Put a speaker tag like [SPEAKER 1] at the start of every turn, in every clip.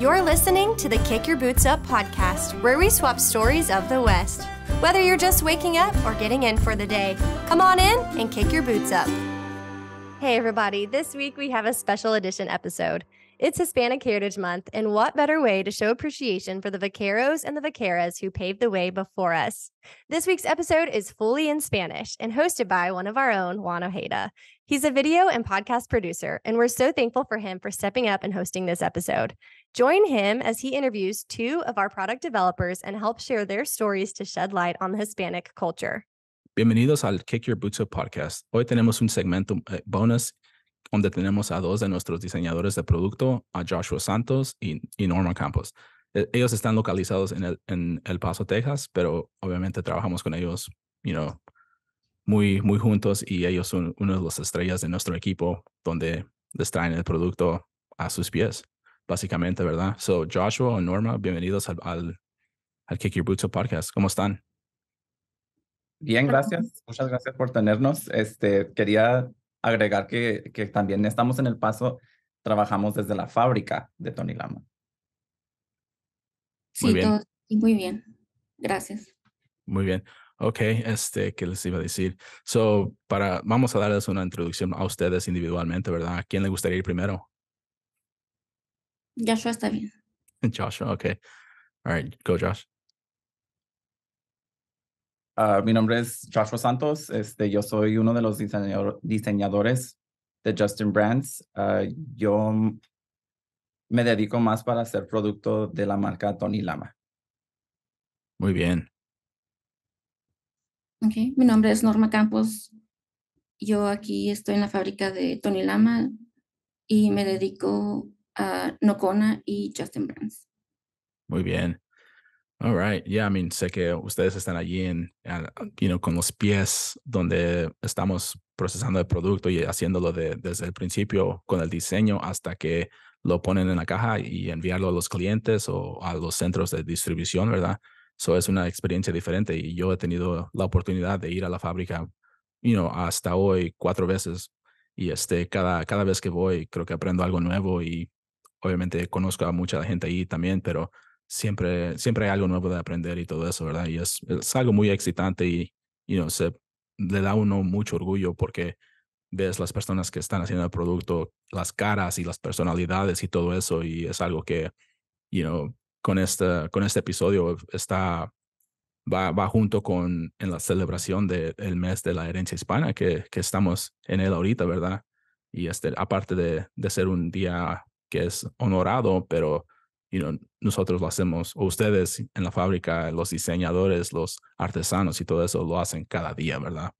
[SPEAKER 1] You're listening to the Kick Your Boots Up podcast, where we swap stories of the West. Whether you're just waking up or getting in for the day, come on in and kick your boots up. Hey, everybody. This week we have a special edition episode. It's Hispanic Heritage Month, and what better way to show appreciation for the vaqueros and the vaqueras who paved the way before us? This week's episode is fully in Spanish and hosted by one of our own, Juan Ojeda. He's a video and podcast producer, and we're so thankful for him for stepping up and hosting this episode. Join him as he interviews two of our product developers and helps share their stories to shed light on the Hispanic culture.
[SPEAKER 2] Bienvenidos al Kick Your Boots Up podcast. Hoy tenemos un segmento eh, bonus donde tenemos a dos de nuestros diseñadores de producto, a Joshua Santos y, y Norman Campos. Ellos están localizados en el, en el Paso, Texas, pero obviamente trabajamos con ellos, you know, muy, muy juntos y ellos son una de las estrellas de nuestro equipo donde les traen el producto a sus pies, básicamente, ¿verdad? So, Joshua o Norma, bienvenidos al, al, Kick Your Boots podcast. ¿Cómo están?
[SPEAKER 3] Bien, gracias. Muchas gracias por tenernos. Este, quería agregar que, también estamos en el paso, trabajamos desde la fábrica de Tony Lama.
[SPEAKER 2] Sí, muy bien.
[SPEAKER 4] muy bien. Gracias.
[SPEAKER 2] Muy bien. Ok, este, ¿qué les iba a decir? So, para, vamos a darles una introducción a ustedes individualmente, ¿verdad? ¿A quién le gustaría ir primero?
[SPEAKER 4] Joshua está bien.
[SPEAKER 3] Joshua, ok. All right, go Josh. Ah, mi nombre es Joshua Santos. Este, yo soy uno de los diseñadores de Justin Brands. Ah, yo me dedico más para hacer producto de la marca Tony Lama. Muy bien.
[SPEAKER 4] Okay. Mi nombre es Norma Campos. Yo aquí estoy en la fábrica de Tony Lama y me dedico a Nocona y Justin Brands.
[SPEAKER 2] Muy bien. All right. Yeah, I mean, sé que ustedes están allí en, you know, con los pies donde estamos procesando el producto y haciéndolo de, desde el principio con el diseño hasta que lo ponen en la caja y enviarlo a los clientes o a los centros de distribución, ¿verdad? So es una experiencia diferente y yo he tenido la oportunidad de ir a la fábrica, you know, hasta hoy cuatro veces y este, cada, cada vez que voy creo que aprendo algo nuevo y obviamente conozco a mucha gente ahí también, pero siempre, siempre hay algo nuevo de aprender y todo eso, ¿verdad? Y es, es algo muy excitante y, you know, se, le da a uno mucho orgullo porque ves las personas que están haciendo el producto, las caras y las personalidades y todo eso y es algo que, you know, con, este con este episodio está, va, va junto con en la celebración del mes de la herencia hispana que, que estamos en él ahorita, ¿verdad? Y este, aparte de, de ser un día que es honorado, pero nosotros lo hacemos, o ustedes en la fábrica, los diseñadores, los artesanos y todo eso lo hacen cada día, ¿verdad?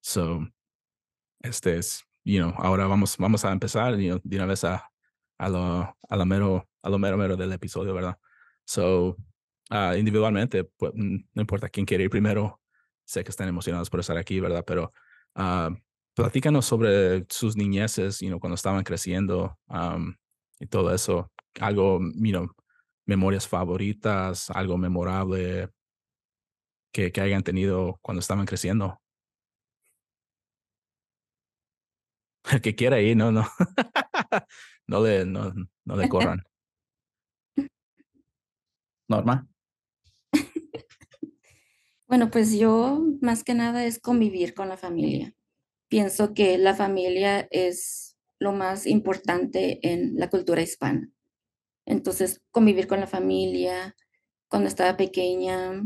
[SPEAKER 2] So, este es, you know, ahora vamos, vamos a empezar y de una vez a, a, lo, a, lo mero, a lo mero mero del episodio, ¿verdad? So, ah, individualmente, pues, no importa quién quiere ir primero, sé que están emocionados por estar aquí, ¿verdad? Pero ah, platícanos sobre sus niñeces, you know, cuando estaban creciendo y todo eso. Algo, you memorias favoritas, algo memorable que, que hayan tenido cuando estaban creciendo. El que quiera ir, no, no. no, le, no, no le corran. Norma.
[SPEAKER 4] bueno, pues yo más que nada es convivir con la familia. Pienso que la familia es lo más importante en la cultura hispana. Entonces, convivir con la familia, cuando estaba pequeña,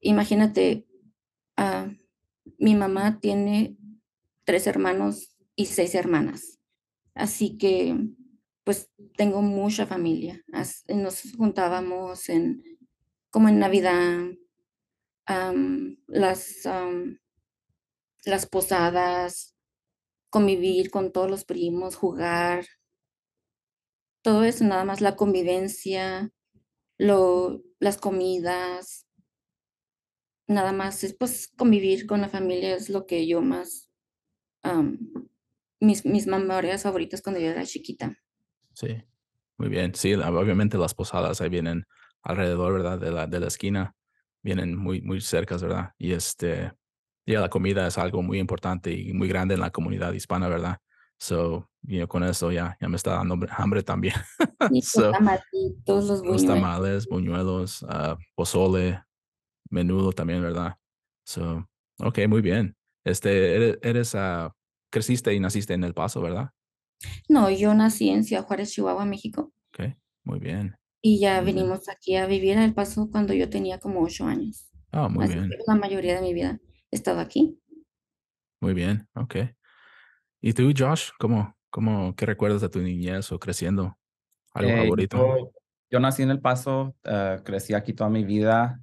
[SPEAKER 4] imagínate, ah, mi mamá tiene tres hermanos y seis hermanas. Así que pues tengo mucha familia. Nos juntábamos en, como en Navidad, las, las posadas, convivir con todos los primos, jugar, todo eso, nada más la convivencia, lo, las comidas, nada más es pues convivir con la familia es lo que yo más, mis, mis memorias favoritas cuando yo era chiquita.
[SPEAKER 2] Sí, muy bien. Sí, obviamente las posadas ahí vienen alrededor, ¿verdad? De la, de la esquina, vienen muy, muy cercas, ¿verdad? Y este, ya la comida es algo muy importante y muy grande en la comunidad hispana, ¿verdad? So, you con eso ya, ya me está dando hambre también. Y
[SPEAKER 4] todos los, los tamales,
[SPEAKER 2] buñuelos, ah, pozole, menudo también, ¿verdad? So, ok, muy bien. Este, eres, eres ah, creciste y naciste en El Paso, ¿verdad?
[SPEAKER 4] No, yo nací en Ciudad Juárez, Chihuahua, México.
[SPEAKER 2] Ok, muy bien.
[SPEAKER 4] Y ya venimos aquí a vivir en El Paso cuando yo tenía como ocho años. Ah, muy bien. la mayoría de mi vida he estado aquí.
[SPEAKER 2] Muy bien, ok. ¿Y tú, Josh, cómo, cómo qué recuerdas de tu niñez o creciendo? ¿Algo eh, favorito?
[SPEAKER 3] Yo, nací en El Paso, eh, crecí aquí toda mi vida.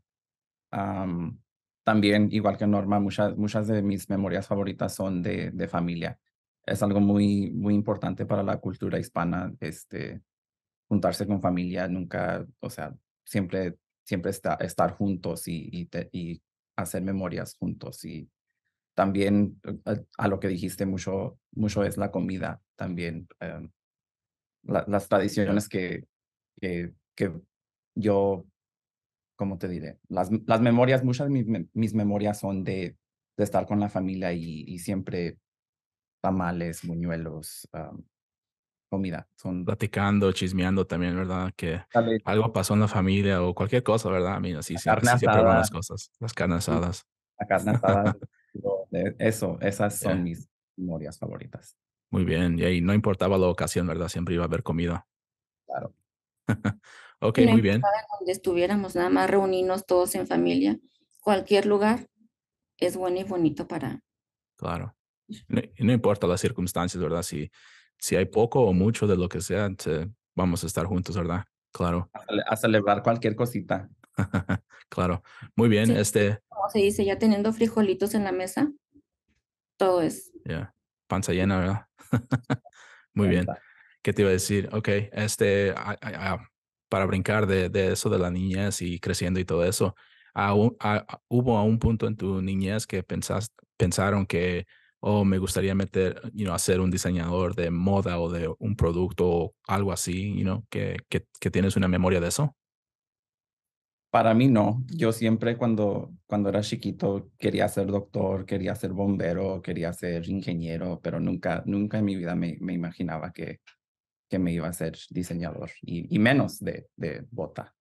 [SPEAKER 3] también, igual que Norma, muchas, muchas de mis memorias favoritas son de familia es algo muy, muy importante para la cultura hispana, este, juntarse con familia, nunca, o sea, siempre, siempre está, estar juntos y, y, hacer memorias juntos. Y también eh, a, lo que dijiste mucho, mucho es la comida también. Eh, las tradiciones que, que, yo, como te diré? Las, las memorias, muchas de mis, memorias son de, estar con la familia y siempre tamales, muñuelos, comida.
[SPEAKER 2] Son... Platicando, chismeando también, ¿verdad? Que algo pasó en la familia o cualquier cosa, ¿verdad? Mira, sí, siempre van las cosas, las carnazadas.
[SPEAKER 3] La eso, esas son mis memorias favoritas.
[SPEAKER 2] Muy bien, y ahí no importaba la ocasión, ¿verdad? Siempre iba a haber comida. Claro. ok, muy bien.
[SPEAKER 4] Donde estuviéramos, nada más reunirnos todos en familia, cualquier lugar es bueno y bonito para.
[SPEAKER 2] Claro no, importa las circunstancias, ¿verdad? Si, si hay poco o mucho de lo que sea, vamos a estar juntos, ¿verdad? Claro. A, celebrar cualquier cosita. claro. Muy bien, este.
[SPEAKER 4] Como se dice, ya teniendo frijolitos en la mesa, todo es.
[SPEAKER 2] Ya, panza llena, ¿verdad? Muy bien. ¿Qué te iba a decir? Ok, este, para brincar de, eso de la niñez y creciendo y todo eso, ¿hubo a un punto en tu niñez que pensaron que ¿O me gustaría meter, you know, hacer un diseñador de moda o de un producto o algo así, you que, que, tienes una memoria de eso?
[SPEAKER 3] Para mí no. Yo siempre cuando, cuando era chiquito quería ser doctor, quería ser bombero, quería ser ingeniero, pero nunca, nunca en mi vida me, me imaginaba que, que me iba a ser diseñador y, menos de, de bota.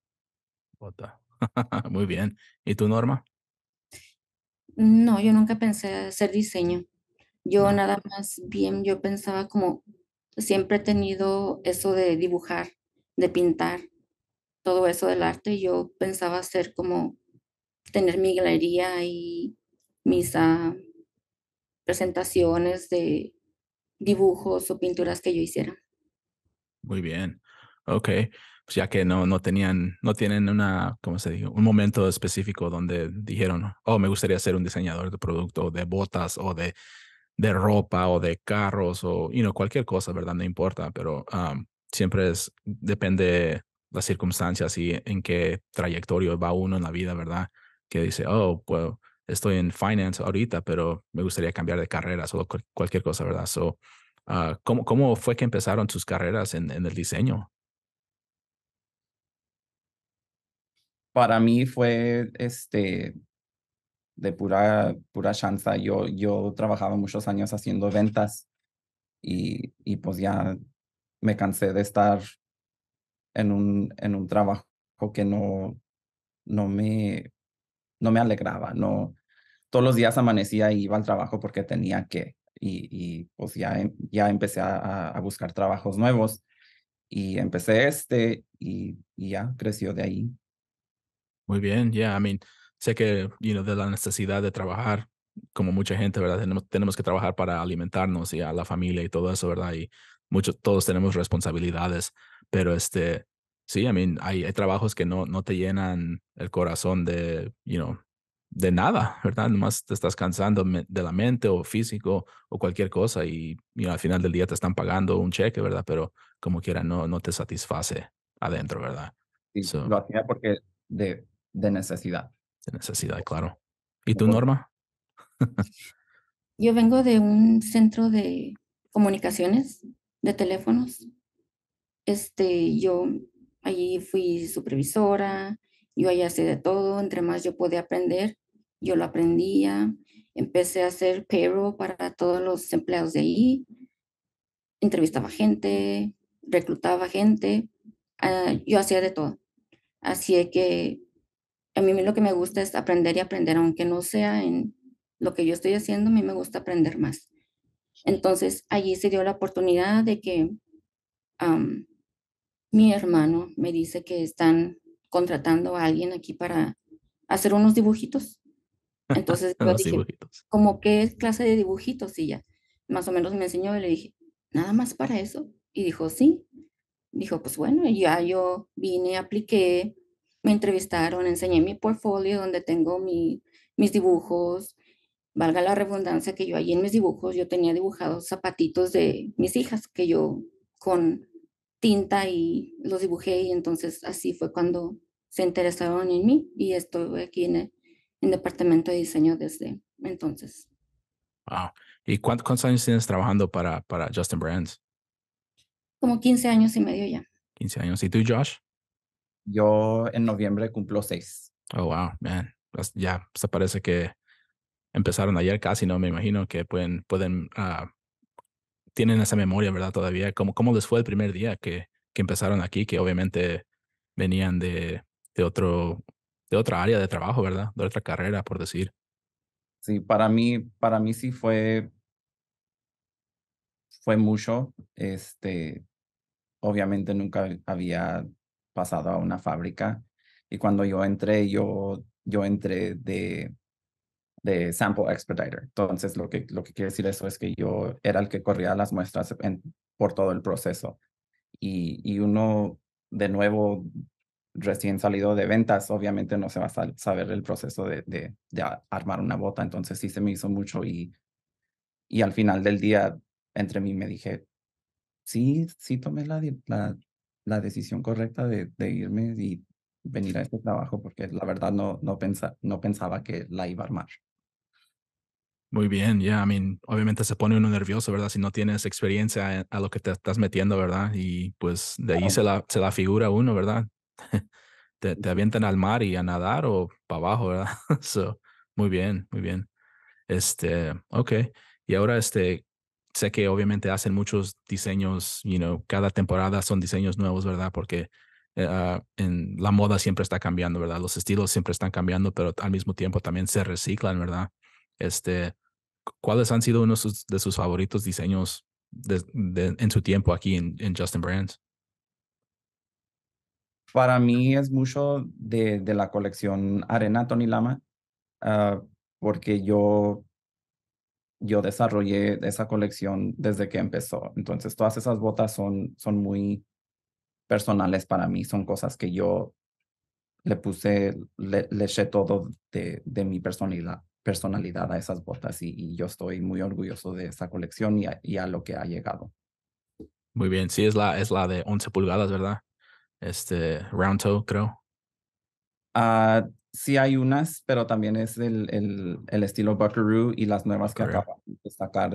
[SPEAKER 3] Bota. Muy bien. ¿Y tú, Norma?
[SPEAKER 4] No, yo nunca pensé hacer diseño. Yo nada más bien, yo pensaba como siempre he tenido eso de dibujar, de pintar, todo eso del arte. Yo pensaba hacer como tener mi galería y mis ah, presentaciones de dibujos o pinturas que yo hiciera.
[SPEAKER 2] Muy bien. Ok. Pues ya que no, no tenían, no tienen una, ¿cómo se dice? Un momento específico donde dijeron, oh, me gustaría ser un diseñador de producto, de botas o de de ropa o de carros o you cualquier cosa, ¿verdad? No importa, pero siempre es, depende las circunstancias y en qué trayectoria va uno en la vida, ¿verdad? Que dice, oh, estoy en finance ahorita, pero me gustaría cambiar de carrera o cualquier cosa, ¿verdad? So, ah, ¿cómo, ¿Cómo fue que empezaron sus carreras en, en el diseño?
[SPEAKER 3] Para mí fue este, de pura, pura chanza. Yo, yo trabajaba muchos años haciendo ventas y, y pues ya me cansé de estar en un, en un trabajo que no, no, me, no me alegraba. No, todos los días amanecía y iba al trabajo porque tenía que. Y, pues ya, ya empecé a, buscar trabajos nuevos y empecé este y, ya creció de ahí. Muy
[SPEAKER 2] bien, ya, yeah, I mean, sé que, you know, de la necesidad de trabajar, como mucha gente, ¿verdad? Tenemos, que trabajar para alimentarnos y a la familia y todo eso, ¿verdad? Y muchos, todos tenemos responsabilidades, pero este, sí, I mean, hay, hay trabajos que no, no te llenan el corazón de, you know, de nada, ¿verdad? Nomás te estás cansando de la mente o físico o cualquier cosa y you know, al final del día te están pagando un cheque, ¿verdad? Pero como quiera, no, no te satisface adentro, ¿verdad? Sí, lo hacía porque de, de
[SPEAKER 3] necesidad de necesidad, claro. ¿Y tú, Norma?
[SPEAKER 4] Yo vengo de un centro de comunicaciones de teléfonos. Este, yo allí fui supervisora, yo allá hacía de todo, entre más yo podía aprender, yo lo aprendía, empecé a hacer payroll para todos los empleados de ahí, entrevistaba gente, reclutaba gente, ah, yo hacía de todo. Así que a mí lo que me gusta es aprender y aprender, aunque no sea en lo que yo estoy haciendo, a mí me gusta aprender más. Entonces allí se dio la oportunidad de que mi hermano me dice que están contratando a alguien aquí para hacer unos dibujitos. Entonces yo dije, qué clase de dibujitos? Y ya, más o menos me enseñó y le dije, ¿nada más para eso? Y dijo, sí. Dijo, pues bueno, ya yo vine, apliqué, me entrevistaron, enseñé mi portfolio donde tengo mi, mis dibujos, valga la redundancia que yo allí en mis dibujos, yo tenía dibujados zapatitos de mis hijas que yo con tinta y los dibujé y entonces así fue cuando se interesaron en mí y estoy aquí en el, departamento de diseño desde entonces.
[SPEAKER 2] Wow. ¿Y cuántos, años tienes trabajando para, para Justin Brands?
[SPEAKER 4] Como 15 años y medio ya.
[SPEAKER 2] 15 años. ¿Y tú, Josh?
[SPEAKER 3] Yo en noviembre cumplo seis.
[SPEAKER 2] Oh, wow, man. Pues, ya se parece que empezaron ayer casi, ¿no? Me imagino que pueden, pueden, ah, tienen esa memoria, ¿verdad? Todavía. ¿Cómo, cómo les fue el primer día que, que empezaron aquí? Que obviamente venían de, de, otro, de
[SPEAKER 3] otra área de trabajo, ¿verdad? De otra carrera, por decir. Sí, para mí, para mí sí fue, fue mucho. Este, obviamente nunca había pasado a una fábrica. Y cuando yo entré, yo, yo entré de, de sample expediter. Entonces, lo que, lo que quiere decir eso es que yo era el que corría las muestras por todo el proceso. Y, y uno, de nuevo, recién salido de ventas, obviamente no se va a saber el proceso de, de, armar una bota. Entonces sí se me hizo mucho y, y al final del día entre mí me dije, sí, sí tomé la, la decisión correcta de, irme y venir a este trabajo, porque la verdad no, no, pensa, no pensaba que la iba a armar.
[SPEAKER 2] Muy bien, ya, yeah, I mean, obviamente se pone uno nervioso, ¿verdad? Si no tienes experiencia eh, a lo que te estás metiendo, ¿verdad? Y pues de ahí se, la, se la figura uno, ¿verdad? te, te, avientan al mar y a nadar o para abajo, ¿verdad? so, muy bien, muy bien. Este, ok. Y ahora, este, sé que obviamente hacen muchos diseños, you know, cada temporada son diseños nuevos, ¿verdad? Porque eh, ah, en la moda siempre está cambiando, ¿verdad? Los estilos siempre están cambiando, pero al mismo tiempo también se reciclan, ¿verdad? Este, ¿cuáles han sido uno de sus, favoritos diseños de, en su tiempo aquí en, Justin Brands?
[SPEAKER 3] Para mí es mucho de, la colección Arena Tony Lama, ah, porque yo yo desarrollé esa colección desde que empezó. Entonces, todas esas botas son, son muy personales para mí, son cosas que yo le puse, le, eché todo de, de mi personalidad, a esas botas y, yo estoy muy orgulloso de esa colección y a, y a, lo que ha llegado. Muy
[SPEAKER 2] bien, sí, es la, es la de
[SPEAKER 3] 11 pulgadas, ¿verdad? Este, round toe, creo. Ah, sí hay unas, pero también es el, el, estilo Buckaroo y las nuevas que acaban de sacar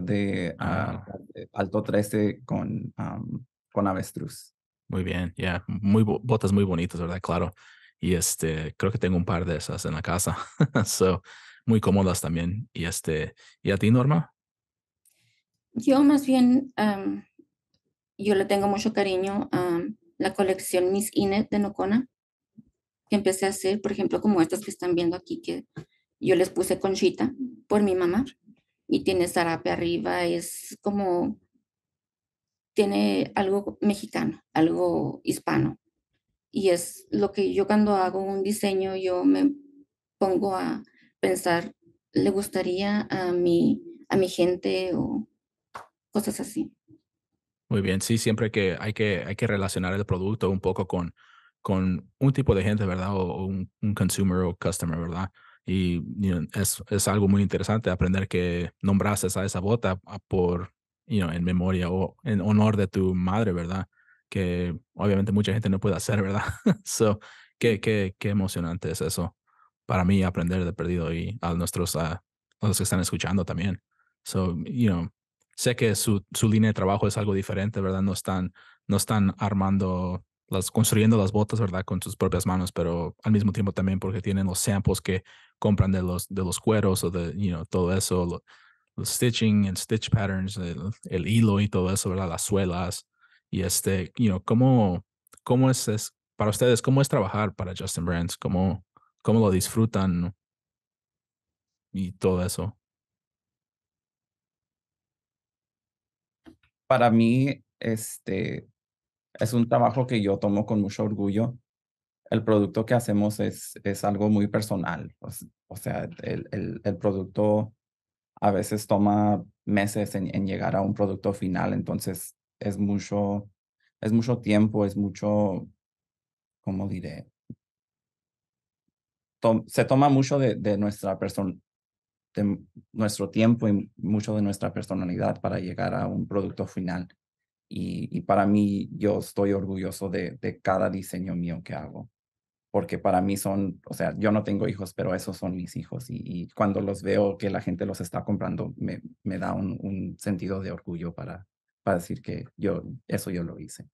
[SPEAKER 3] ah, ah. de, Alto 13 con, con avestruz.
[SPEAKER 2] Muy bien, ya, muy botas muy bonitas, ¿verdad? Claro. Y este, creo que tengo un par de esas en la casa. so, muy cómodas también. Y este, ¿y a ti, Norma?
[SPEAKER 4] Yo más bien, yo le tengo mucho cariño a la colección Miss Inet de Nocona que empecé a hacer, por ejemplo, como estas que están viendo aquí, que yo les puse conchita por mi mamá y tiene zarape arriba, es como, tiene algo mexicano, algo hispano. Y es lo que yo cuando hago un diseño, yo me pongo a pensar, ¿le gustaría a mi, a mi gente o cosas así?
[SPEAKER 2] Muy bien, sí, siempre que hay que, hay que relacionar el producto un poco con, con un tipo de gente, ¿verdad? O, un, consumer o customer, ¿verdad? Y es, es, algo muy interesante aprender que nombrases a esa bota ah, por, you know, en memoria o en honor de tu madre, ¿verdad? Que obviamente mucha gente no puede hacer, ¿verdad? so, qué, qué, qué emocionante es eso para mí aprender de perdido y a nuestros, a, a los que están escuchando también. So, you know, sé que su, su línea de trabajo es algo diferente, ¿verdad? No están, no están armando las, construyendo las botas, ¿verdad? Con sus propias manos, pero al mismo tiempo también porque tienen los samples que compran de los, de los cueros o de, you know, todo eso, los stitching and stitch patterns, el, hilo y todo eso, ¿verdad? Las suelas. Y este, you know, ¿cómo, cómo es, es, para ustedes, cómo es trabajar para Justin Brands? ¿Cómo, cómo lo
[SPEAKER 3] disfrutan? Y todo eso. Para mí, este, es un trabajo que yo tomo con mucho orgullo. El producto que hacemos es, es algo muy personal. O, sea, el, producto a veces toma meses en, llegar a un producto final, entonces es mucho, es mucho tiempo, es mucho, ¿cómo diré? se toma mucho de nuestra persona, de nuestro tiempo y mucho de nuestra personalidad para llegar a un producto final. Y, para mí, yo estoy orgulloso de, cada diseño mío que hago, porque para mí son, o sea, yo no tengo hijos, pero esos son mis hijos. Y, cuando los veo que la gente los está comprando, me, da un, sentido de orgullo para, para decir que yo, eso yo lo hice.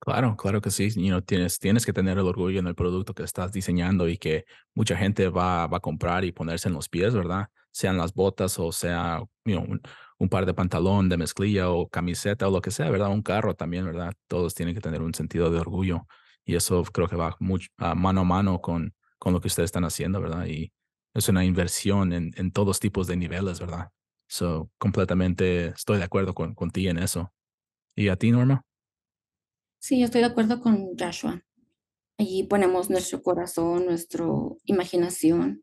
[SPEAKER 2] Claro, claro que sí. tienes, tienes que tener el orgullo en el producto que estás diseñando y que mucha gente va a comprar y ponerse en los pies, ¿verdad? sean las botas o sea un, par de pantalón de mezclilla o camiseta o lo que sea, ¿verdad? Un carro también, ¿verdad? Todos tienen que tener un sentido de orgullo y eso creo que va mucho, ah, mano a mano con, con lo que ustedes están haciendo, ¿verdad? Y es una inversión en, en todos tipos de niveles, ¿verdad? So, completamente estoy de acuerdo con, con ti en eso. ¿Y a ti, Norma?
[SPEAKER 4] Sí, yo estoy de acuerdo con Joshua. Allí ponemos nuestro corazón, nuestra imaginación,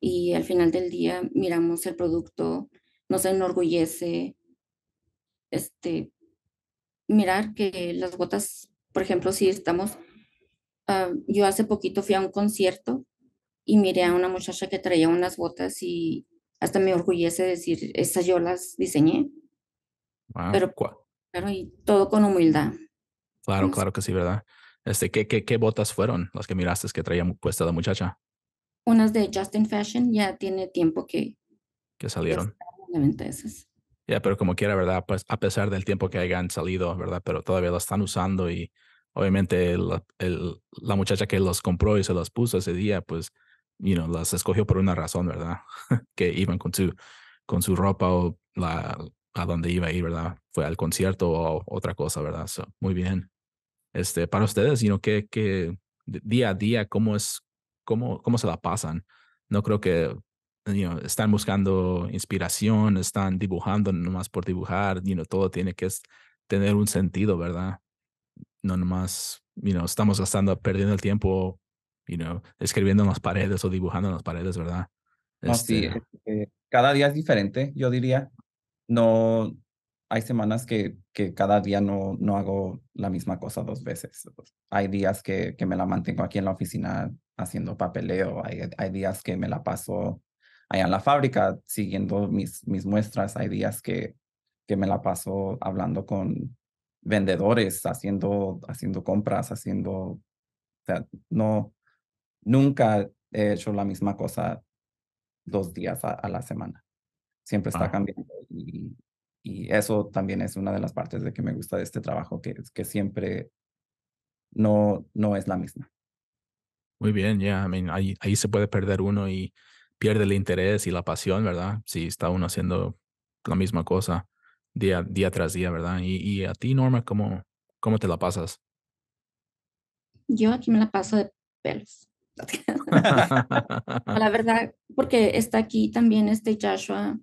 [SPEAKER 4] y al final del día miramos el producto, nos enorgullece, este, mirar que las botas, por ejemplo, si estamos, ah, yo hace poquito fui a un concierto y miré a una muchacha que traía unas botas y hasta me orgullece decir, estas yo las diseñé. Pero, claro, y todo con humildad.
[SPEAKER 2] Claro, claro que sí, ¿verdad? Este, ¿qué, qué, botas fueron las que miraste que traía cuesta pues, la muchacha?
[SPEAKER 4] unas de Justin Fashion ya tiene tiempo que,
[SPEAKER 2] que salieron. Ya, pero como quiera, ¿verdad? Pues a pesar del tiempo que hayan salido, ¿verdad? Pero todavía las están usando y obviamente el, la muchacha que los compró y se las puso ese día, pues, you know, las escogió por una razón, ¿verdad? que iban con su, con su ropa o la, a donde iba a ir, ¿verdad? Fue al concierto o otra cosa, ¿verdad? muy bien. Este, para ustedes, sino ¿qué, qué día a día, cómo es cómo, se la pasan. No creo que you están buscando inspiración, están dibujando nomás por dibujar, todo tiene que tener un sentido, ¿verdad? No nomás, you estamos gastando, perdiendo el tiempo, you escribiendo en las paredes o dibujando en las paredes, ¿verdad?
[SPEAKER 3] Este, Cada día es diferente, yo diría. No, hay semanas que, que cada día no, no hago la misma cosa dos veces. Hay días que, que me la mantengo aquí en la oficina haciendo papeleo, hay, hay días que me la paso allá en la fábrica siguiendo mis, mis muestras, hay días que, que me la paso hablando con vendedores, haciendo, haciendo compras, haciendo, o sea, no, nunca he hecho la misma cosa dos días a, la semana. Siempre está cambiando y, y eso también es una de las partes de que me gusta de este trabajo, que, es que siempre no, no es la misma.
[SPEAKER 2] Muy bien, ya, ahí, se puede perder uno y pierde el interés y la pasión, ¿verdad? Si está uno haciendo la misma cosa día, día tras día, ¿verdad? Y, a ti, Norma, ¿cómo, ¿cómo te la pasas?
[SPEAKER 4] Yo aquí me la paso de pelos.
[SPEAKER 1] la
[SPEAKER 4] verdad, porque está aquí también este Joshua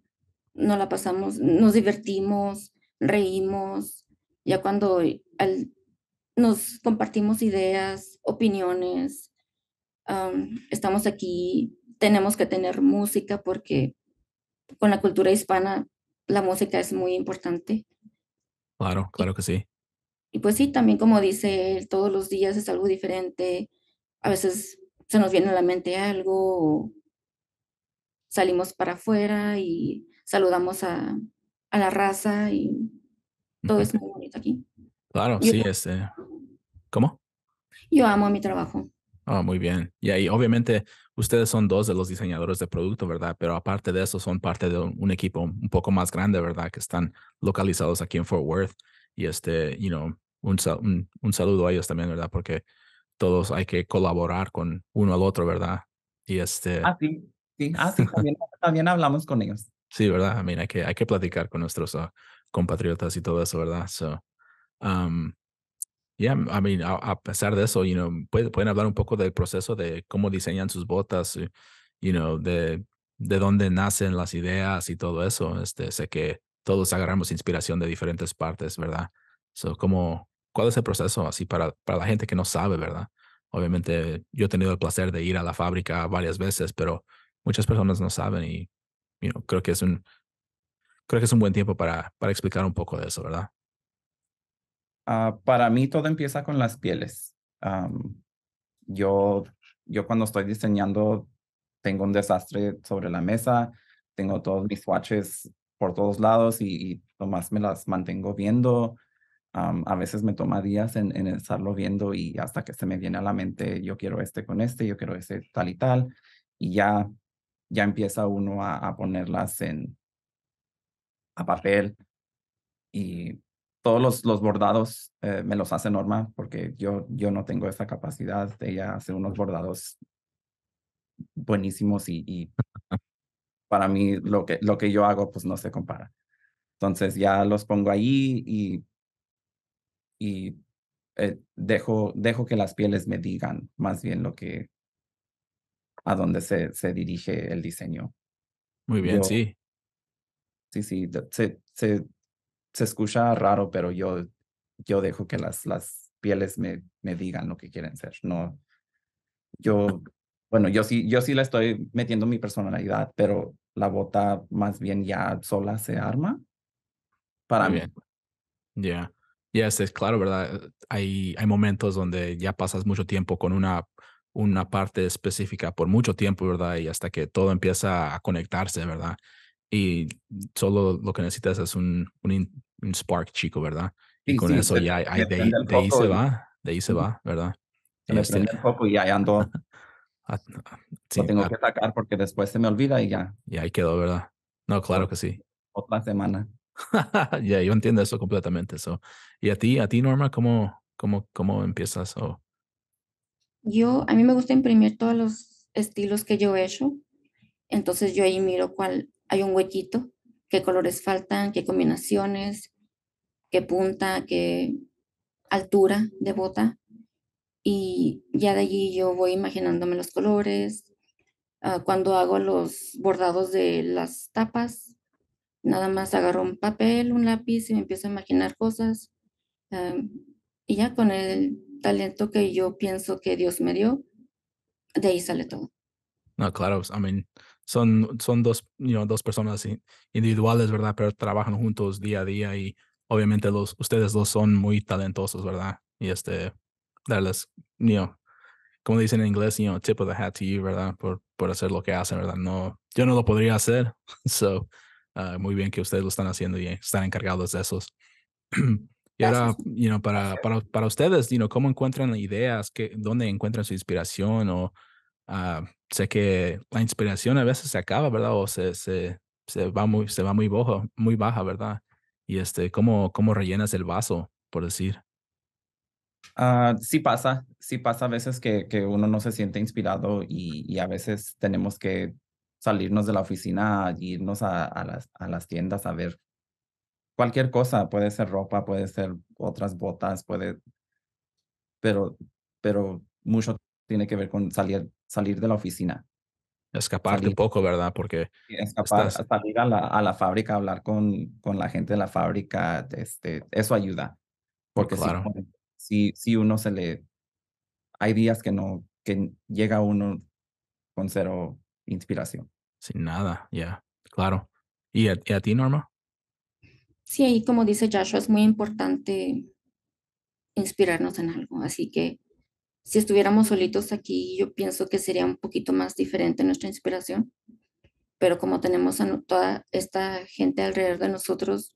[SPEAKER 4] nos la pasamos, nos divertimos, reímos, ya cuando nos compartimos ideas, opiniones, estamos aquí, tenemos que tener música porque con la cultura hispana la música es muy importante.
[SPEAKER 2] Claro, claro que sí.
[SPEAKER 4] Y pues sí, también como dice él, todos los días es algo diferente. A veces se nos viene a la mente algo, salimos para afuera y saludamos a, la raza y todo es muy bonito aquí.
[SPEAKER 2] Claro, sí, este. ¿Cómo?
[SPEAKER 4] Yo amo mi trabajo.
[SPEAKER 2] Ah, muy bien. Y ahí, obviamente, ustedes son dos de los diseñadores de producto, ¿verdad? Pero aparte de eso, son parte de un equipo un poco más grande, ¿verdad? Que están localizados aquí en Fort Worth. Y este, you know, un, saludo a ellos también, ¿verdad? Porque todos hay que colaborar con uno al otro, ¿verdad? Y este. Ah, sí, sí. Ah, sí, también hablamos con ellos. Sí, ¿verdad? I mean, hay que, hay que platicar con nuestros ah, compatriotas y todo eso, ¿verdad? So, yeah, I mean, a, pesar de eso, you know, pueden, pueden hablar un poco del proceso de cómo diseñan sus botas, eh, you know, de, de dónde nacen las ideas y todo eso. Este, sé que todos agarramos inspiración de diferentes partes, ¿verdad? So, ¿cómo, ¿Cuál es el proceso así para, para la gente que no sabe, ¿verdad? Obviamente yo he tenido el placer de ir a la fábrica varias veces, pero muchas personas no saben y creo que es un
[SPEAKER 3] creo que es un buen tiempo para, para explicar un poco de eso, ¿verdad? Ah, para mí todo empieza con las pieles. yo, yo cuando estoy diseñando tengo un desastre sobre la mesa, tengo todos mis swatches por todos lados y, y nomás me las mantengo viendo. a veces me toma días en, en, estarlo viendo y hasta que se me viene a la mente, yo quiero este con este, yo quiero este tal y tal. Y ya ya empieza uno a, ponerlas en a papel y todos los, los bordados eh, me los hace Norma porque yo, yo no tengo esa capacidad. De ella hacer unos bordados buenísimos y, para mí lo que, lo que yo hago pues no se compara. Entonces ya los pongo ahí y, y eh, dejo, dejo que las pieles me digan más bien lo que, a dónde se, se dirige el diseño. Muy bien, sí. Sí, sí, se, se, se, escucha raro, pero yo, yo dejo que las, las pieles me, me digan lo que quieren ser. No, ah. yo, bueno, yo sí, yo sí la estoy metiendo mi personalidad, pero la bota más bien ya sola se arma. Para mí.
[SPEAKER 2] Ya. Ya, es claro, ¿verdad? Hay, hay momentos donde ya pasas mucho tiempo con una una parte específica por mucho tiempo, ¿verdad? Y hasta que todo empieza a conectarse, ¿verdad? Y solo lo que necesitas es un, un, spark chico, ¿verdad? Y con eso ya de, ahí, de ahí se va,
[SPEAKER 3] de ahí se va, ¿verdad? Se este y ya ando. sí, lo tengo que sacar porque después se me olvida y ya. Y ahí quedó, ¿verdad? No, claro que sí. Otra
[SPEAKER 2] semana. ya, yo entiendo eso completamente. eso ¿Y a ti, a ti Norma, cómo, cómo, cómo empiezas? o
[SPEAKER 4] yo, a mí me gusta imprimir todos los estilos que yo he hecho, entonces yo ahí miro cuál hay un huequito, qué colores faltan, qué combinaciones, qué punta, qué altura de bota. Y ya de allí yo voy imaginándome los colores. Ah, cuando hago los bordados de las tapas, nada más agarro un papel, un lápiz y me empiezo a imaginar cosas. Ah, y ya con el talento que yo pienso que Dios me dio, de ahí sale todo.
[SPEAKER 2] No, claro, pues, I mean, son, son dos, you know, dos personas individuales, ¿verdad? Pero trabajan juntos día a día y obviamente los, ustedes dos son muy talentosos, ¿verdad? Y este, darles, you como dicen en inglés, you know, tip of the hat to you, ¿verdad? Por, por hacer lo que hacen, ¿verdad? No, yo no lo podría hacer. So, ah, muy bien que ustedes lo están haciendo y están encargados de esos.
[SPEAKER 1] Y ahora,
[SPEAKER 2] you know, para, para, para ustedes, you ¿cómo encuentran ideas? Que, ¿Dónde encuentran su inspiración? O ah, sé que la inspiración a veces se acaba, ¿verdad? O se, se, se va muy, se va muy baja,
[SPEAKER 3] muy baja, ¿verdad? Y este, ¿cómo, cómo rellenas el vaso, por decir? Ah, sí pasa, sí pasa a veces que, que uno no se siente inspirado y, y, a veces tenemos que salirnos de la oficina, irnos a, las, a las tiendas a ver cualquier cosa, puede ser ropa, puede ser otras botas, puede, pero, pero mucho tiene que ver con salir, salir de la oficina. Escapar de un poco, ¿verdad? Porque... Escapar, salir a la, a fábrica, hablar con, con la gente de la fábrica, este, eso ayuda. Oh, Porque claro. si, si, uno se le... Hay días que no, que llega uno con cero inspiración. Sin nada, ya, claro. ¿Y a ti, Norma?
[SPEAKER 4] Sí, ahí como dice Joshua, es muy importante inspirarnos en algo. Así que si estuviéramos solitos aquí, yo pienso que sería un poquito más diferente nuestra inspiración. Pero como tenemos a toda esta gente alrededor de nosotros,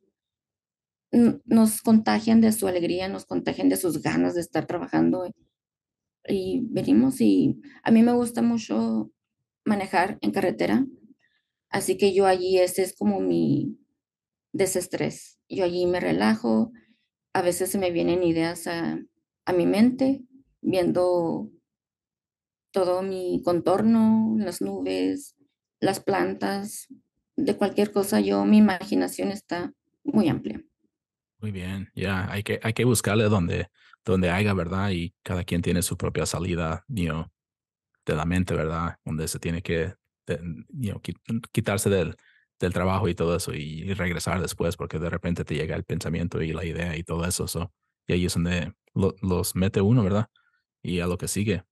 [SPEAKER 4] nos contagian de su alegría, nos contagian de sus ganas de estar trabajando. Y venimos y a mí me gusta mucho manejar en carretera. Así que yo allí, ese es como mi, estrés, Yo allí me relajo, a veces se me vienen ideas a, mi mente, viendo todo mi contorno, las nubes, las plantas, de cualquier cosa, yo, mi imaginación está muy amplia.
[SPEAKER 2] Muy bien, ya, hay, que, hay que buscarle donde, donde haya, ¿verdad? Y cada quien tiene su propia salida, de la mente, ¿verdad? Donde se tiene que quitarse del, del trabajo y todo eso y, regresar después porque de repente te llega el pensamiento y la idea y todo eso. y ahí es donde los mete uno, ¿verdad? Y a lo que sigue.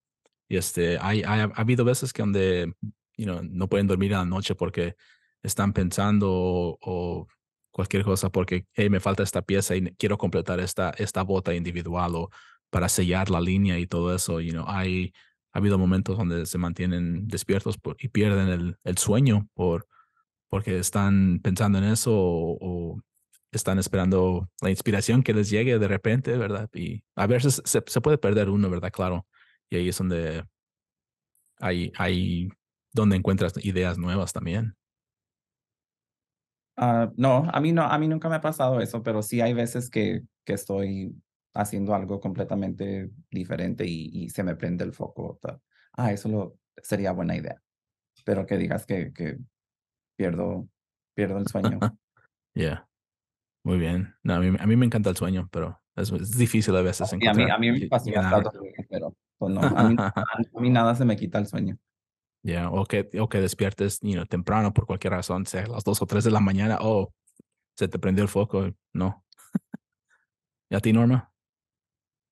[SPEAKER 2] Y este, hay, ha habido veces que donde you know, no pueden dormir a la noche porque están pensando o, cualquier cosa porque, me falta esta pieza y quiero completar esta, esta bota individual o para sellar la línea y todo eso. You know, hay, ha habido momentos donde se mantienen despiertos y pierden el, el sueño por porque están pensando en eso o, están esperando la inspiración que les llegue de repente, ¿verdad? Y a veces se, puede perder uno, ¿verdad? Claro. Y ahí es donde hay, hay
[SPEAKER 3] donde encuentras ideas nuevas también. Ah, no, a mí no, a mí nunca me ha pasado eso, pero sí hay veces que, que estoy haciendo algo completamente diferente y, se me prende el foco. tal ah, eso lo, sería buena idea. Pero que digas que, que pierdo, pierdo el sueño.
[SPEAKER 2] yeah. Muy bien. a, mí, me encanta el sueño, pero es, difícil a veces. a mí, a mí me pasa pero no, a mí, nada se me quita el sueño. Yeah, o que, o que despiertes you temprano por cualquier razón, sea las 2 o 3 de la mañana, o se te prendió el foco. No. ¿Y a ti, Norma?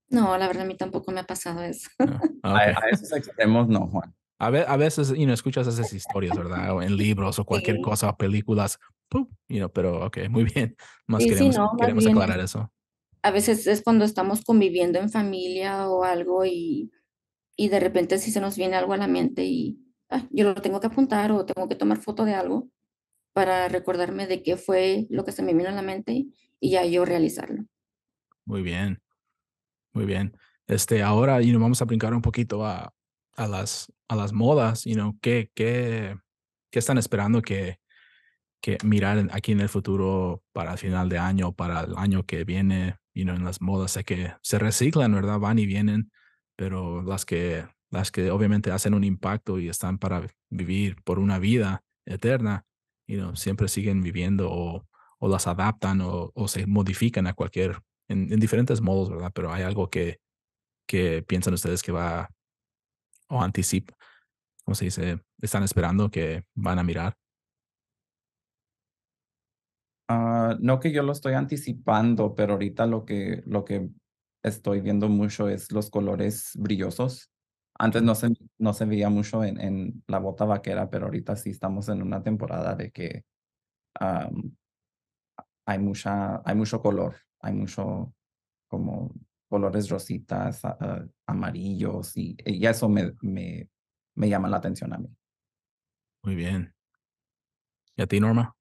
[SPEAKER 4] No, la verdad, a mí tampoco me ha pasado eso. Ah,
[SPEAKER 2] ah, a, a, esos extremos no, Juan. A, a veces, you know, escuchas esas historias, ¿verdad? O en libros o cualquier cosa, películas, ¡pum! You pero, ok, muy bien. Más queremos, queremos aclarar eso.
[SPEAKER 4] A veces es cuando estamos conviviendo en familia o algo y, y de repente si se nos viene algo a la mente y ah, yo lo tengo que apuntar o tengo que tomar foto de algo para recordarme de qué fue lo que se me vino a la mente y ya yo realizarlo.
[SPEAKER 2] Muy bien, muy bien. Este, ahora y nos vamos a brincar un poquito a, a las, modas, you know, ¿qué, qué, qué están esperando que, que mirar aquí en el futuro para el final de año, para el año que viene, en las modas? Sé que se reciclan, ¿verdad? Van y vienen, pero las que, las que obviamente hacen un impacto y están para vivir por una vida eterna, siempre siguen viviendo o, o las adaptan o, se modifican a cualquier, en, en diferentes modos, ¿verdad? Pero hay algo que, que piensan ustedes que va o anticipa, ¿cómo se dice?
[SPEAKER 3] Están esperando que van a mirar. Ah, no que yo lo estoy anticipando, pero ahorita lo que, lo que estoy viendo mucho es los colores brillosos. Antes no se, no se veía mucho en, la bota vaquera, pero ahorita sí estamos en una temporada de que hay, mucha, hay mucho color, hay mucho como colores rositas, amarillos, y, y eso me, me, llama la atención a mí. Muy bien. ¿Y a ti, Norma?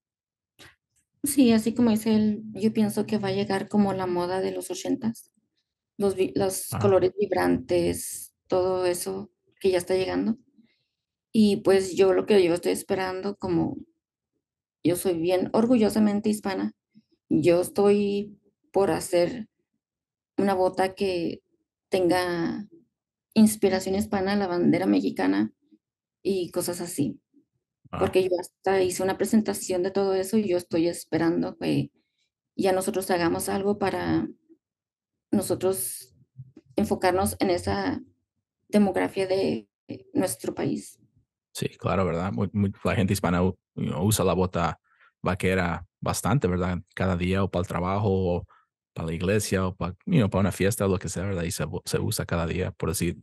[SPEAKER 4] Sí, así como dice él, yo pienso que va a llegar como la moda de los ochentas. Los, los ah. colores vibrantes, todo eso que ya está llegando. Y pues yo lo que yo estoy esperando, como yo soy bien orgullosamente hispana, yo estoy por hacer una bota que tenga inspiración hispana, la bandera mexicana y cosas así. Ah. Porque yo hasta hice una presentación de todo eso y yo estoy esperando que ya nosotros hagamos algo para nosotros enfocarnos en esa demografía de nuestro país.
[SPEAKER 2] Sí, claro, ¿verdad? la gente hispana usa la bota vaquera bastante, ¿verdad? Cada día o para el trabajo o para la iglesia o para, para una fiesta o lo que sea, ¿verdad? Y se, se usa cada día, por decir,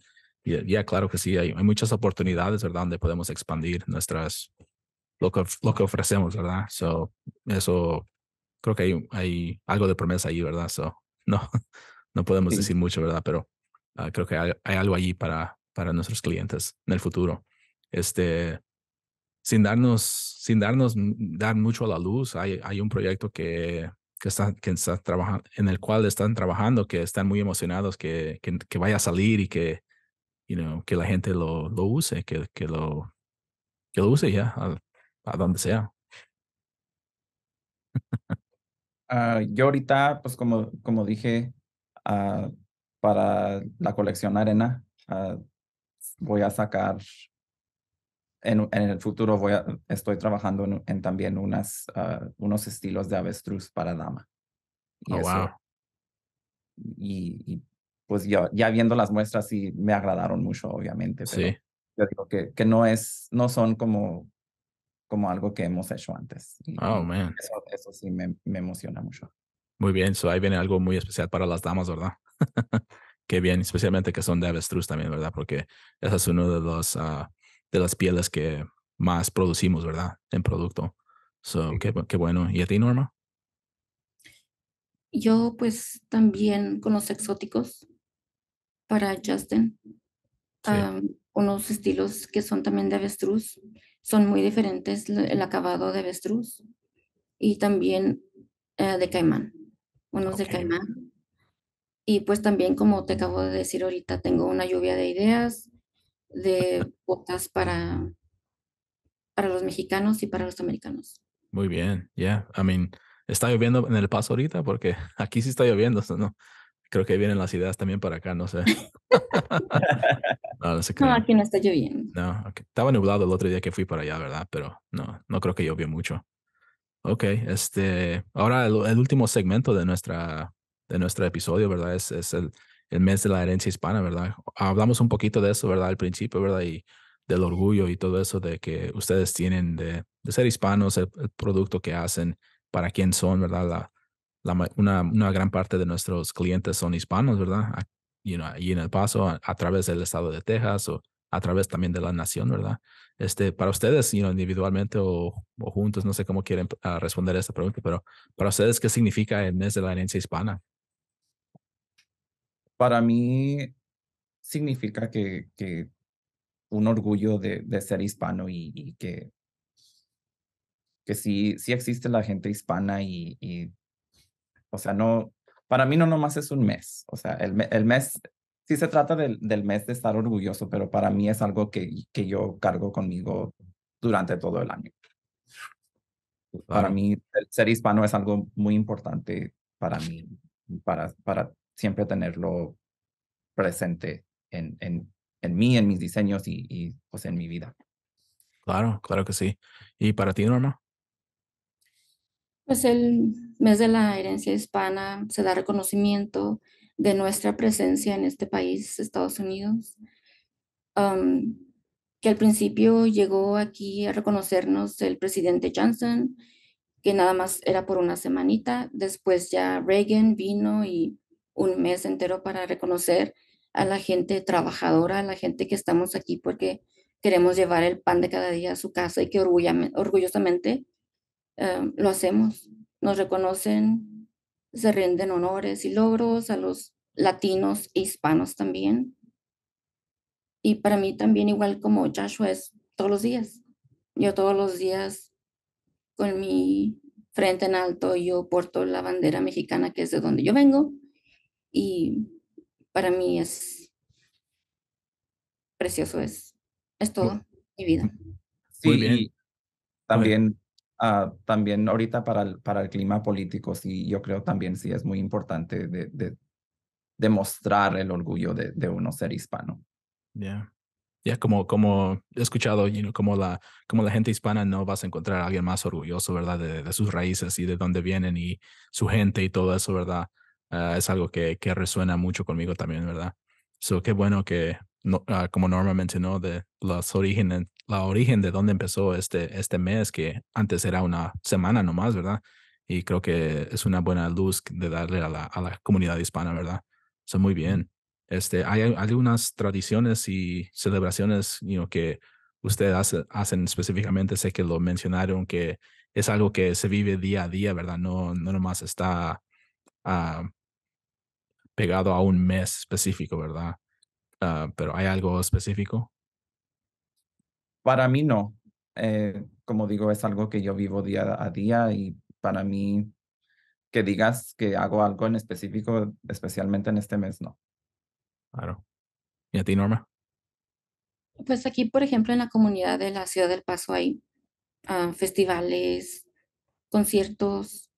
[SPEAKER 2] ya, claro que sí, hay, muchas oportunidades, ¿verdad? Donde podemos expandir nuestras, lo que, lo que ofrecemos, ¿verdad? So, eso, creo que hay, hay algo de promesa ahí, ¿verdad? So, no, no podemos decir mucho, ¿verdad? Pero ah, creo que hay, hay, algo allí para, para nuestros clientes en el futuro. Este, sin darnos, sin darnos, mm, dar mucho a la luz, hay, hay un proyecto que están, que trabajando, en el cual están trabajando, que están muy emocionados que, que, vaya a salir y que, you know, que la gente lo, lo use, que, que, lo,
[SPEAKER 3] que lo use ya, a, donde sea. Ah, yo ahorita, pues como, como dije, ah, para la colección arena, ah, voy a sacar en, en el futuro voy a, estoy trabajando en, también unas, ah, unos estilos de avestruz para dama. Y, oh, y, pues yo, ya viendo las muestras sí me agradaron mucho, obviamente. Pero sí. Yo digo que, que no, es, no son como, como algo que hemos hecho antes. oh, man. Eso, sí me, me, emociona mucho.
[SPEAKER 2] Muy bien, so ahí viene algo muy especial para las damas, ¿verdad? Qué bien, especialmente que son de avestruz también, ¿verdad? Porque ese es uno de los... Ah, de las pieles que más producimos, ¿verdad? En producto. So, qué, bueno. ¿Y a ti, Norma?
[SPEAKER 4] Yo, pues, también con los exóticos para Justin. unos estilos que son también de avestruz. Son muy diferentes el acabado de avestruz y también eh, de caimán. Unos de caimán. Y pues también, como te acabo de decir ahorita, tengo una lluvia de ideas de botas para, para los mexicanos y para los americanos.
[SPEAKER 2] Muy bien, ya. I mean, está lloviendo en El Paso ahorita porque aquí sí está lloviendo, ¿no? Creo que vienen las ideas también para acá, no sé. no,
[SPEAKER 4] aquí no está lloviendo.
[SPEAKER 2] No, estaba nublado el otro día que fui para allá, ¿verdad? Pero no, no creo que llovió mucho. Ok, este, ahora el, el último segmento de nuestra, de nuestro episodio, ¿verdad? Es, es el, el mes de la herencia hispana, ¿verdad? Hablamos un poquito de eso, ¿verdad? Al principio, ¿verdad? Y del orgullo y todo eso de que ustedes tienen de, ser hispanos, el, producto que hacen, para quién son, ¿verdad? una, gran parte de nuestros clientes son hispanos, ¿verdad? y en el paso, a, través del estado de Texas o a través también de la nación, ¿verdad? Este, para ustedes, individualmente o, juntos, no sé cómo quieren ah, responder a esta pregunta, pero
[SPEAKER 3] para ustedes, ¿qué significa el mes de la herencia hispana? para mí significa que, que un orgullo de, de ser hispano y, que, que sí, sí existe la gente hispana y, o sea, no, para mí no nomás es un mes, o sea, el, el mes, sí se trata del, del mes de estar orgulloso, pero para mí es algo que, que yo cargo conmigo durante todo el año. Para mí, ser hispano es algo muy importante para mí, para, para siempre tenerlo presente en, en, mí, en mis diseños y, y, pues en mi vida. Claro, claro que sí. ¿Y para ti, Norma?
[SPEAKER 4] Pues el mes de la herencia hispana se da reconocimiento de nuestra presencia en este país, Estados Unidos, que al principio llegó aquí a reconocernos el presidente Johnson, que nada más era por una semanita, después ya Reagan vino y un mes entero para reconocer a la gente trabajadora, a la gente que estamos aquí porque queremos llevar el pan de cada día a su casa y que orgullosamente eh, lo hacemos. Nos reconocen, se rinden honores y logros a los latinos e hispanos también. Y para mí también igual como Joshua es todos los días. Yo todos los días con mi frente en alto, yo porto la bandera mexicana que es de donde yo vengo y para mí es precioso, es, es todo mi vida.
[SPEAKER 3] Sí, también ah, también ahorita para el, para el clima político, sí, yo creo también sí es muy importante de, demostrar el orgullo de, de, uno ser hispano. Ya, ya como, como he escuchado, como,
[SPEAKER 2] la, como la gente hispana no vas a encontrar a alguien más orgulloso, ¿verdad? de, sus raíces y de dónde vienen y su gente y todo eso, ¿verdad? Ah, es algo que, que, resuena mucho conmigo también, ¿verdad? So, qué bueno que, ah, como Norma mencionó, de los orígenes, la origen de dónde empezó este, este mes, que antes era una semana nomás, ¿verdad? Y creo que es una buena luz de darle a la, a la comunidad hispana, ¿verdad? So, muy bien. Este, hay algunas tradiciones y celebraciones you que ustedes hacen específicamente, sé que lo mencionaron, que es algo que se vive día a día, ¿verdad? No, no nomás está ah, pegado a un mes específico,
[SPEAKER 3] ¿verdad? Ah, pero ¿hay algo específico? Para mí no. Eh, como digo, es algo que yo vivo día a día y para mí que digas que hago algo en específico, especialmente en este mes, no. Claro. ¿Y a ti, Norma?
[SPEAKER 4] Pues aquí, por ejemplo, en la comunidad de la Ciudad del Paso hay ah, festivales, conciertos,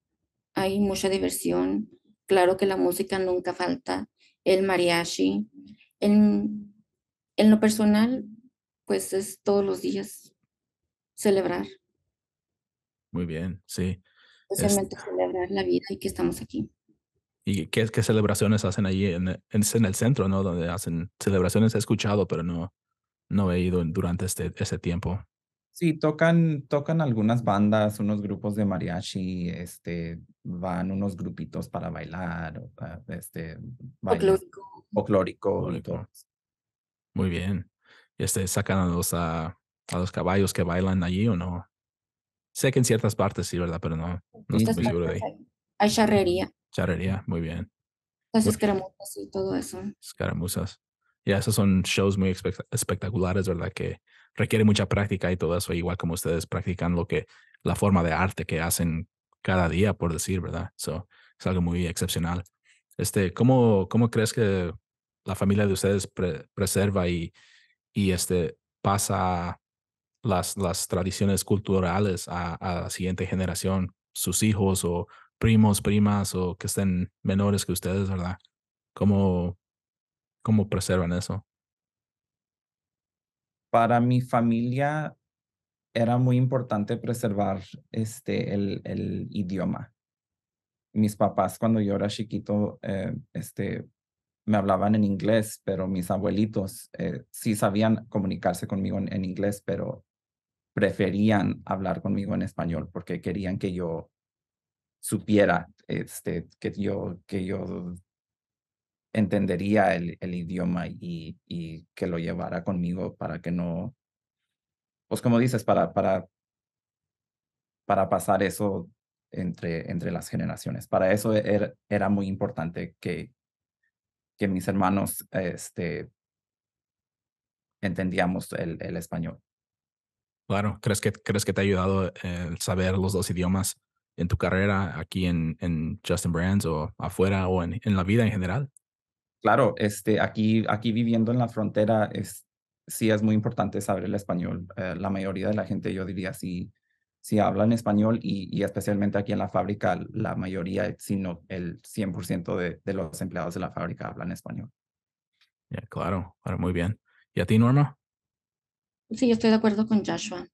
[SPEAKER 4] hay mucha diversión. Claro que la música nunca falta, el mariachi. En, en lo personal, pues es todos los días celebrar.
[SPEAKER 2] Muy bien, sí.
[SPEAKER 4] Especialmente celebrar la vida y que estamos aquí.
[SPEAKER 2] ¿Y qué, celebraciones hacen allí? En, en, el centro, ¿no? Donde hacen celebraciones, he escuchado, pero no, no he ido durante este, ese tiempo.
[SPEAKER 3] Sí, tocan, tocan algunas bandas, unos grupos de mariachi, este, van unos grupitos para bailar, este, folclórico.
[SPEAKER 2] Muy bien. Este, ¿Sacan a los, a, a, caballos que bailan allí o no? Sé que en ciertas partes sí, ¿verdad? Pero no, estoy muy seguro de ahí.
[SPEAKER 4] Hay charrería.
[SPEAKER 2] Charrería, muy bien.
[SPEAKER 4] Las escaramuzas y todo eso.
[SPEAKER 2] Escaramuzas. Ya, esos son shows muy espectaculares, ¿verdad? Que requiere mucha práctica y todo eso, igual como ustedes practican lo que, la forma de arte que hacen cada día, por decir, ¿verdad? So, es algo muy excepcional. Este, ¿cómo, ¿Cómo crees que la familia de ustedes preserva y, y este, pasa las, las tradiciones culturales a, la siguiente generación, sus hijos o primos, primas o que estén menores que ustedes, ¿verdad? ¿Cómo, cómo preservan eso?
[SPEAKER 3] para mi familia era muy importante preservar este, el, idioma. Mis papás cuando yo era chiquito eh, este, me hablaban en inglés, pero mis abuelitos eh, sí sabían comunicarse conmigo en, inglés, pero preferían hablar conmigo en español porque querían que yo supiera este, que, yo, que yo entendería el, el idioma y, y, que lo llevara conmigo para que no, pues como dices, para, para, para pasar eso entre, entre las generaciones. Para eso era, muy importante que, que mis hermanos este, entendíamos el, el español.
[SPEAKER 2] Claro, ¿crees que, crees que te ha ayudado el saber los dos idiomas en tu carrera aquí
[SPEAKER 3] en, en Justin Brands o afuera o en, en la vida en general? claro, este, aquí, aquí viviendo en la frontera es, sí es muy importante saber el español. Eh, la mayoría de la gente, yo diría, sí, sí hablan español y, y, especialmente aquí en la fábrica, la mayoría, si no el 100% de, de los empleados de la fábrica hablan español. Ya claro, muy bien. ¿Y a ti, Norma?
[SPEAKER 4] Sí, yo estoy de acuerdo con Joshua,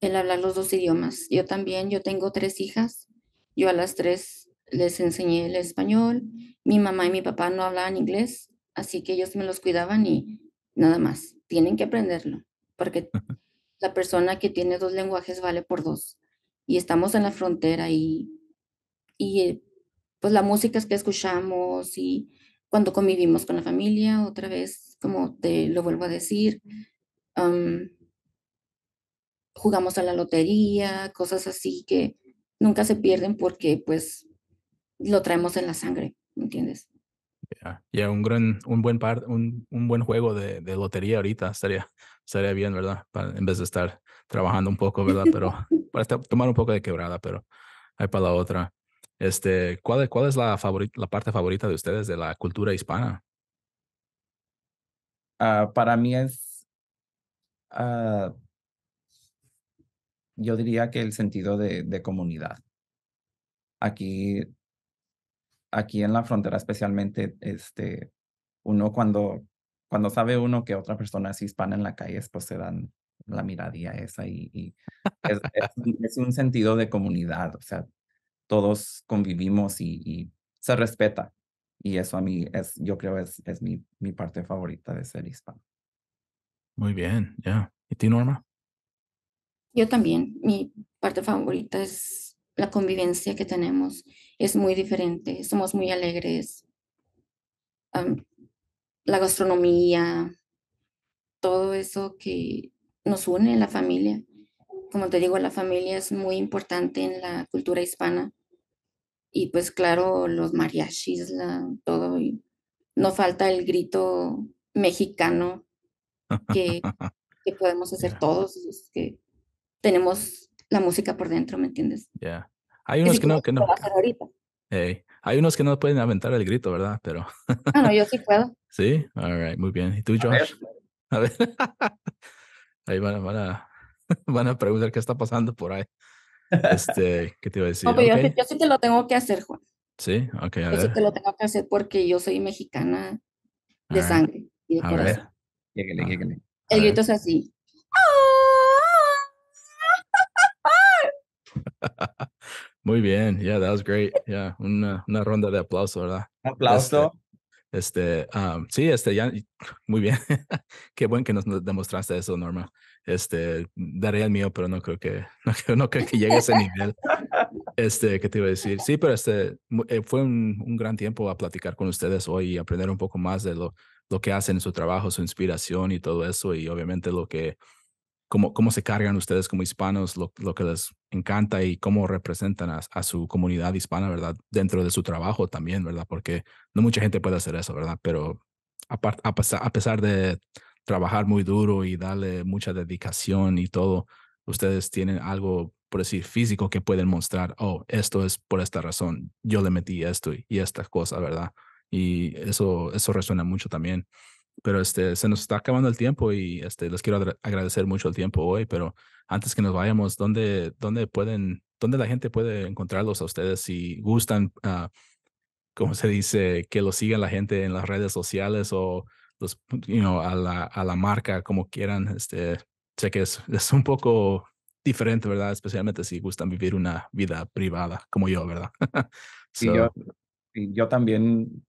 [SPEAKER 4] el hablar los dos idiomas. Yo también, yo tengo tres hijas. Yo a las tres les enseñé el español. Mi mamá y mi papá no hablaban inglés, así que ellos me los cuidaban y nada más. Tienen que aprenderlo, porque la persona que tiene dos lenguajes vale por dos. Y estamos en la frontera y, y eh, pues la música es que escuchamos y cuando convivimos con la familia, otra vez, como te lo vuelvo a decir, jugamos a la lotería, cosas así que nunca se pierden porque pues lo traemos en la sangre, ¿entiendes?
[SPEAKER 2] Ya, un gran, un buen par, un, un buen juego de, de, lotería ahorita estaría, estaría bien, ¿verdad? en vez de estar trabajando un poco, ¿verdad? Pero para tomar un poco de quebrada, pero hay para la otra. Este, ¿cuál, cuál es la, la parte favorita de ustedes de la cultura hispana?
[SPEAKER 3] Ah, para mí es, ah, yo diría que el sentido de, de comunidad. Aquí aquí en la frontera especialmente, este, uno cuando, cuando sabe uno que otra persona es hispana en la calle, pues se dan la miradía esa y, es, un sentido de comunidad, o sea, todos convivimos y, se respeta. Y eso a mí es, yo creo, es, es mi, mi parte favorita de ser hispano. Muy bien, ya. ¿Y ti, Norma?
[SPEAKER 4] Yo también, mi parte favorita es la convivencia que tenemos es muy diferente, somos muy alegres. la gastronomía, todo eso que nos une en la familia. Como te digo, la familia es muy importante en la cultura hispana. Y pues claro, los mariachis, todo. no falta el grito mexicano que, que podemos hacer todos, que tenemos la música por dentro, ¿me entiendes?
[SPEAKER 2] Hay unos que no, Hay unos que no pueden aventar el grito, ¿verdad? Pero.
[SPEAKER 4] Ah, yo sí puedo.
[SPEAKER 2] Sí, all muy bien. ¿Y tú, Josh? A ver. ahí van, a, preguntar qué está pasando por ahí. Este, ¿qué te iba a decir? Pues
[SPEAKER 4] yo, sí te lo tengo que hacer, Juan.
[SPEAKER 2] Sí, ok, a yo sí te
[SPEAKER 4] lo tengo que hacer porque yo soy mexicana de sangre y de corazón. Ah. El grito es así.
[SPEAKER 2] Muy bien, yeah, that was great. Yeah, una, una ronda de aplauso, ¿verdad? Este, aplauso. Este, sí, este, ya, muy bien. Qué bueno que nos demostraste eso, Norma. Este, daré el mío, pero no creo que, no, creo que llegue a ese nivel. Este, ¿qué te iba a decir? Sí, pero este, eh, fue un, un gran tiempo a platicar con ustedes hoy y aprender un poco más de lo, lo que hacen en su trabajo, su inspiración y todo eso, y obviamente lo que cómo, se cargan ustedes como hispanos, lo, que les encanta y cómo representan a, su comunidad hispana, ¿verdad? Dentro de su trabajo también, ¿verdad? Porque no mucha gente puede hacer eso, ¿verdad? Pero a, pesar de trabajar muy duro y darle mucha dedicación y todo, ustedes tienen algo, por decir, físico que pueden mostrar, oh, esto es por esta razón, yo le metí esto y, y estas cosa ¿verdad? Y eso, eso resuena mucho también pero este, se nos está acabando el tiempo y este, les quiero agradecer mucho el tiempo hoy, pero antes que nos vayamos, ¿dónde, dónde pueden, dónde la gente puede encontrarlos a ustedes si gustan, ah, como se dice, que los sigan la gente en las redes sociales o los, you know, a, la, a la marca, como quieran? Este, sé que es, es un poco diferente, ¿verdad? Especialmente si gustan vivir una vida privada, como yo, ¿verdad? sí yo,
[SPEAKER 3] y yo también,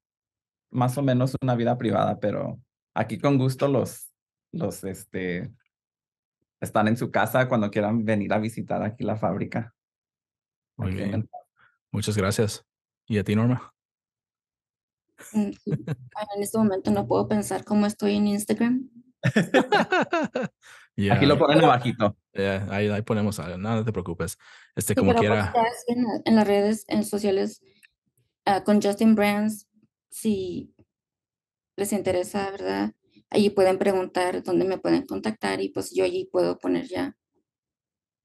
[SPEAKER 3] más o menos una vida privada, pero aquí con gusto los, los, este, están en su casa cuando quieran venir a visitar aquí la fábrica. Muy bien. Muchas gracias. ¿Y a ti, Norma?
[SPEAKER 4] Mm, en este momento no puedo pensar cómo estoy en Instagram.
[SPEAKER 2] Aquí lo ponen abajito. ahí, ahí, ponemos, nada, te preocupes. Este, como quiera.
[SPEAKER 4] En, las redes en sociales ah, con Justin Brands, si les interesa, ¿verdad? Allí pueden preguntar dónde me pueden contactar y pues yo allí puedo poner ya.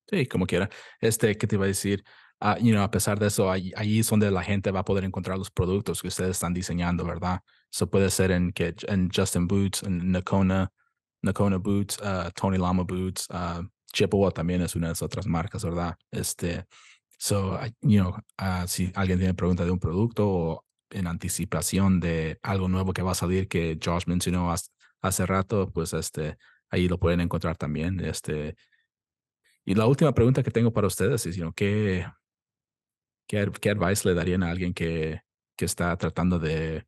[SPEAKER 2] Sí, como quiera. Este, ¿qué te iba a decir? Ah, you know, a pesar de eso, ahí es donde la gente va a poder encontrar los productos que ustedes están diseñando, ¿verdad? Eso puede ser en, en Justin Boots, en Nakona, Nakona Boots, ah, Tony Lama Boots, ah, Chippewa también es una de las otras marcas, ¿verdad? Este, so, you know, si alguien tiene pregunta de un producto o en anticipación de algo nuevo que va a salir que Josh mencionó hace, rato, pues este, ahí lo pueden encontrar también. Este, y la última pregunta que tengo para ustedes es, ¿qué, advice le darían a alguien que, que está tratando de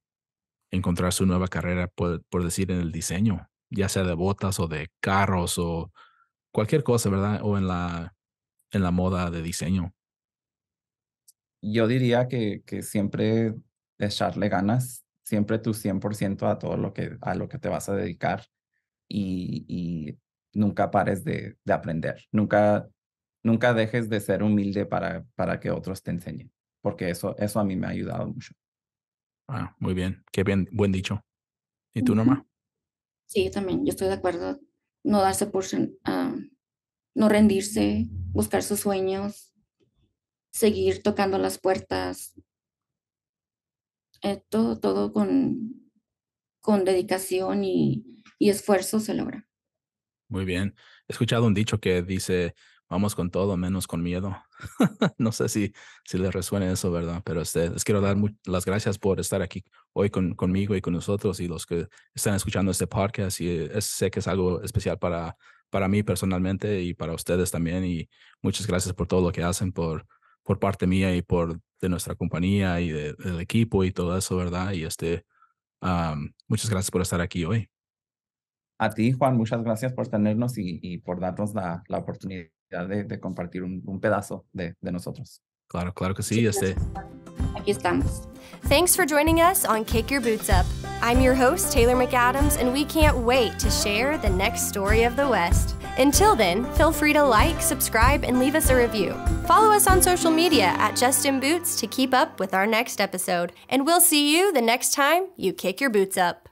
[SPEAKER 2] encontrar su nueva carrera, por, decir, en el diseño, ya sea de botas o de carros o cualquier cosa, ¿verdad?
[SPEAKER 3] O en la, en la moda de diseño. Yo diría que, que siempre echarle ganas, siempre tu 100% a todo lo que, a lo que te vas a dedicar y, nunca pares de, aprender, nunca, nunca dejes de ser humilde para, para que otros te enseñen, porque eso, eso a mí me ha ayudado mucho.
[SPEAKER 2] Ah, muy bien, qué bien, buen dicho. ¿Y tú, Norma?
[SPEAKER 4] Sí, también, yo estoy de acuerdo. No darse por, ah, no rendirse, buscar sus sueños, seguir tocando las puertas, eh, todo, todo con, con dedicación y, y esfuerzo se logra.
[SPEAKER 2] Muy bien. He escuchado un dicho que dice, vamos con todo menos con miedo. no sé si, si les resuena eso, ¿verdad? Pero este, les quiero dar las gracias por estar aquí hoy con, conmigo y con nosotros y los que están escuchando este podcast. Y eh, sé que es algo especial para, para mí personalmente y para ustedes también. Y muchas gracias por todo lo que hacen, por por parte mía y por de nuestra compañía y del equipo y todo eso, ¿verdad? Y este, muchas gracias por estar aquí
[SPEAKER 3] hoy. A ti, Juan, muchas gracias por tenernos y, por darnos la, oportunidad de, compartir un, pedazo de, nosotros. Claro, claro que sí. Este.
[SPEAKER 1] Aquí estamos. Thanks for joining us on Kick Your Boots Up. I'm your host, Taylor McAdams, and we can't wait to share the next story of the West. Until then, feel free to like, subscribe, and leave us a review. Follow us on social media at Justin Boots to keep up with our next episode, and we'll see you the next time you kick your boots up.